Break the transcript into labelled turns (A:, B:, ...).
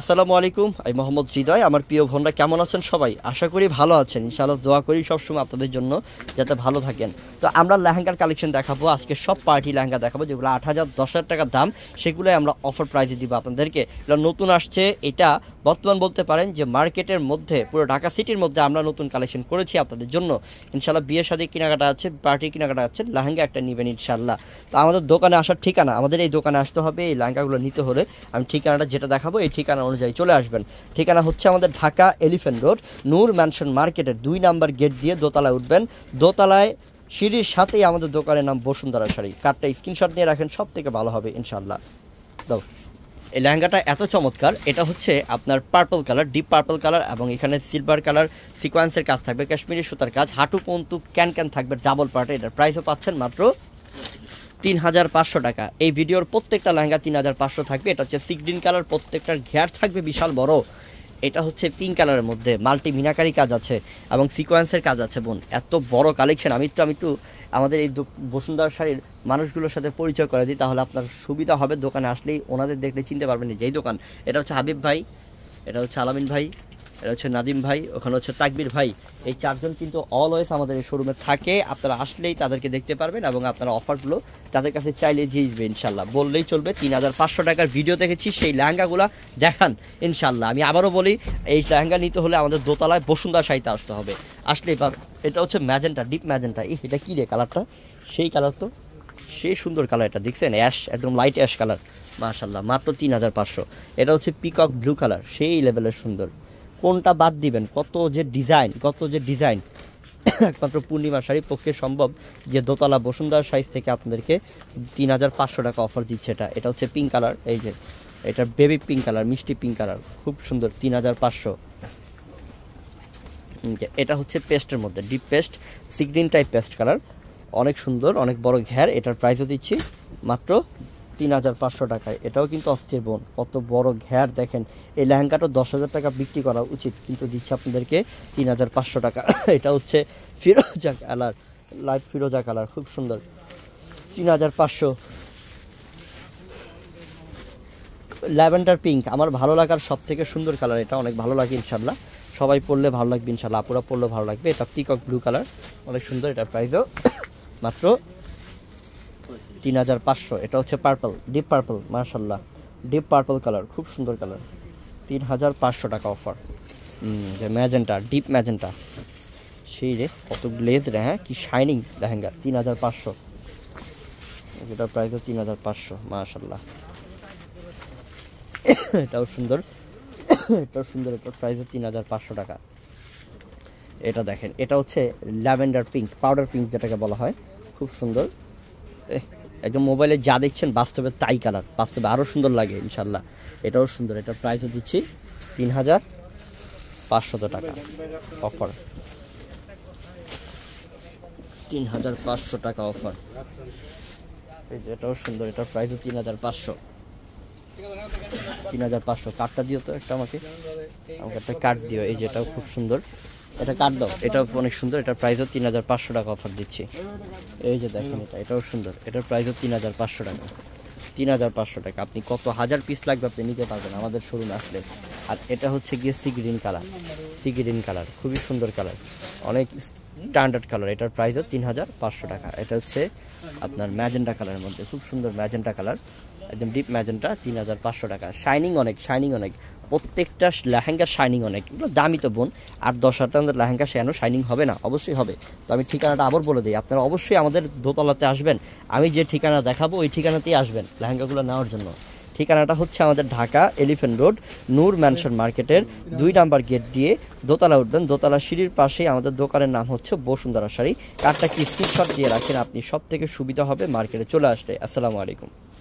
A: আসসালামু আলাইকুম আমি মোহাম্মদ হৃদয় আমার প্রিয় ভোনরা কেমন আছেন সবাই আশা করি ভালো আছেন ইনশাআল্লাহ দোয়া করি সবসময় আপনাদের জন্য যাতে ভালো থাকেন তো আমরা লেহেঙ্গার কালেকশন দেখাবো আজকে সব পার্টি লেহেঙ্গা দেখাবো যেগুলো আট হাজার দশ হাজার টাকার দাম সেগুলোই আমরা অফার প্রাইজে দিব আপনাদেরকে এটা নতুন আসছে এটা বর্তমান বলতে পারেন যে মার্কেটের মধ্যে পুরো ঢাকা সিটির মধ্যে আমরা নতুন কালেকশন করেছি আপনাদের জন্য ইনশাআল্লাহ বিয়ের সাথে কেনাকাটা আছে পার্টি কেনাকাটা আছে লেহেঙ্গা একটা নেবেন ইনশাআল্লাহ তো আমাদের দোকানে আসার ঠিকানা আমাদের এই দোকানে আসতে হবে এই লেহেঙ্গাগুলো নিতে হলে আমি ঠিকানাটা যেটা দেখাবো এই ঠিকানা ঠিকানা অনুযায়ী চলে আসবেন ঠিকানা হচ্ছে আমাদের Dhaka elephant road Noor mansion মার্কেটের দুই নাম্বার গেট দিয়ে দোতলায় উঠবেন দোতলায় সিঁড়ির সাথেই আমাদের দোকানের নাম বসুন্ধরা শাড়ি কার্ডটা স্ক্রিনশট নিয়ে রাখেন সব থেকে ভালো হবে ইনশাল্লাহ দাও এই লেহেঙ্গাটা এত চমৎকার এটা হচ্ছে আপনার purple colour deep purple colour এবং এখানে সিলভার কালার সিকোয়েন্সের কাজ থাকবে কাশ্মীরি সুতার কাজ হাঁটু পন্তু ক্যান ক্যান থাকবে ডাবল পার্টে এটার প্রাইসও পাচ্ছেন মাত্র তিন হাজার পাঁচশো টাকা এই ভিডিওর প্রত্যেকটা লেহেঙ্গা তিন হাজার পাঁচশো থাকবে এটা হচ্ছে সিগ্রিন কালার প্রত্যেকটার ঘেয়ার থাকবে বিশাল বড় এটা হচ্ছে পিঙ্ক কালারের মধ্যে মাল্টি মিনাকারি কাজ আছে এবং সিকোয়েন্সের কাজ আছে বোন এত বড় কালেকশন আমি একটু আমি একটু আমাদের এই বসুন্ধরা শাড়ির মানুষগুলোর সাথে পরিচয় করে দিই তাহলে আপনার সুবিধা হবে দোকানে আসলেই ওনাদের দেখলে চিনতে পারবেন যেই দোকান এটা হচ্ছে হাবিব ভাই এটা হচ্ছে আলামিন ভাই এটা হচ্ছে নাদিম ভাই ওখানে হচ্ছে তাকবির ভাই এই চারজন কিন্তু অলওয়েজ আমাদের এই শোরুমে থাকে আপনারা আসলেই তাদেরকে দেখতে পারবেন এবং আপনারা অফারগুলো তাদের কাছে চাইলে দিয়ে দেবে ইনশাল্লাহ বললেই চলবে তিন হাজার পাঁচশো টাকার ভিডিও দেখেছি সেই লেহেঙ্গাগুলো দেখান ইনশাল্লাহ আমি আবারও বলি এই লেহেঙ্গা নিতে হলে আমাদের দোতলায় বসুন্ধরা সাহিতে আসতে হবে আসলেই পার এটা হচ্ছে ম্যাজেন্টা ডিপ ম্যাজেন্টা এই এটা কী রে কালারটা সেই কালার তো সেই সুন্দর কালার এটা দেখছেন অ্যাশ একদম লাইট অ্যাশ কালার মার্শাল্লাহ মাত্র তিন হাজার পাঁচশো এটা হচ্ছে পিকক ব্লু কালার সেই লেভেলের সুন্দর কোনটা বাদ দিবেন কত যে ডিজাইন কত যে ডিজাইন একমাত্র পূর্ণিমা শাড়ির পক্ষে সম্ভব যে দোতলা বসুন্ধরা সাইজ থেকে আপনাদেরকে তিন হাজার পাঁচশো টাকা অফার দিচ্ছে এটা এটা হচ্ছে পিঙ্ক কালার এই যে এটা বেবি পিঙ্ক কালার মিষ্টি পিঙ্ক কালার খুব সুন্দর তিন হাজার পাঁচশো এটা হচ্ছে পেস্টের মধ্যে deep paste sea green type paste colour অনেক সুন্দর অনেক বড় ঘ্যার এটার প্রাইসও দিচ্ছি মাত্র তিন হাজার পাঁচশো টাকায় এটাও কিন্তু অস্থির বোন কত বড় ঘ্যার দেখেন এই লেহেঙ্গাটা দশ হাজার টাকা বিক্রি করা উচিত কিন্তু দিচ্ছে আপনাদেরকে তিন হাজার পাঁচশো টাকা এটা হচ্ছে ফিরোজা কালার লাইট ফিরোজা কালার খুব সুন্দর তিন হাজার পাঁচশো ল্যাভেন্ডার পিঙ্ক আমার ভালো লাগার সব থেকে সুন্দর কালার এটা অনেক ভালো লাগে ইনশাল্লাহ সবাই পড়লে ভালো লাগবে ইনশাল্লাহ আপুরা পড়লে ভালো লাগবে এটা পিকক ব্লু কালার অনেক সুন্দর এটার প্রাইসও মাত্র তিন হাজার পাঁচশো এটা হচ্ছে পার্পল ডিপ পার্পল মার্শাল্লাহ ডিপ পার্পল কালার খুব সুন্দর কালার তিন হাজার পাঁচশো টাকা অফার যে ম্যাজেন্টা ডিপ ম্যাজেন্টা সেই রে কত গ্লেজ রে হ্যাঁ কি শাইনিং লেহেঙ্গা তিন হাজার পাঁচশো এটার প্রাইস তিন হাজার পাঁচশো মার্শাল্লাহ এটাও সুন্দর এটাও সুন্দর এটার প্রাইস তিন হাজার পাঁচশো টাকা এটা দেখেন এটা হচ্ছে ল্যাভেন্ডার পিঙ্ক পাউডার পিঙ্ক যেটাকে বলা হয় খুব সুন্দর একদম মোবাইলে যা দেখছেন বাস্তবে তাই কালার বাস্তবে আরও সুন্দর লাগে ইনশাল্লাহ এটাও সুন্দর এটার প্রাইসও দিচ্ছি তিন হাজার পাঁচশত টাকা অফার তিন হাজার পাঁচশো টাকা অফার এই যে এটাও সুন্দর এটার প্রাইসও তিন হাজার পাঁচশো তিন হাজার পাঁচশো কার্ডটা দিও তো একটা আমাকে আমাকে একটা কার্ড দিও এই যেটাও খুব সুন্দর এটা কাট দাও এটা অনেক সুন্দর এটার প্রাইসও তিন হাজার পাঁচশো টাকা অফার দিচ্ছি এই যে দেখেন এটা এটাও সুন্দর এটার প্রাইসও তিন হাজার পাঁচশো টাকা তিন হাজার পাঁচশো টাকা আপনি কত হাজার পিস লাগবে আপনি নিতে পারবেন আমাদের শোরুম আসলে আর এটা হচ্ছে গিয়ে sea green colour sea green colour খুবই সুন্দর কালার অনেক স্ট্যান্ডার্ড কালার এটার প্রাইসও তিন হাজার পাঁচশো টাকা এটা হচ্ছে আপনার ম্যাজেন্টা কালারের মধ্যে খুব সুন্দর ম্যাজেন্টা কালার একদম ডিপ ম্যাজেন্টা তিন হাজার পাঁচশো টাকা শাইনিং অনেক শাইনিং অনেক প্রত্যেকটা লেহেঙ্গার শাইনিং অনেক এগুলো দামি তো বোন আর দশ হাজার লেহেঙ্গা সেখানেও শাইনিং হবে না অবশ্যই হবে তো আমি ঠিকানাটা আবার বলে দিই আপনারা অবশ্যই আমাদের দোতলাতে আসবেন আমি যে ঠিকানা দেখাবো ওই ঠিকানাতেই আসবেন লেহেঙ্গাগুলো নেওয়ার জন্য ঠিকানাটা হচ্ছে আমাদের Dhaka elephant road Noor mansion মার্কেটের দুই নাম্বার গেট দিয়ে দোতলা উঠবেন দোতলা সিঁড়ির পাশেই আমাদের দোকানের নাম হচ্ছে বসুন্ধরা শাড়ি কারটা কি স্ক্রিনশট দিয়ে রাখেন আপনি সব থেকে সুবিধা হবে মার্কেটে চলে আসলে আসসালামু আলাইকুম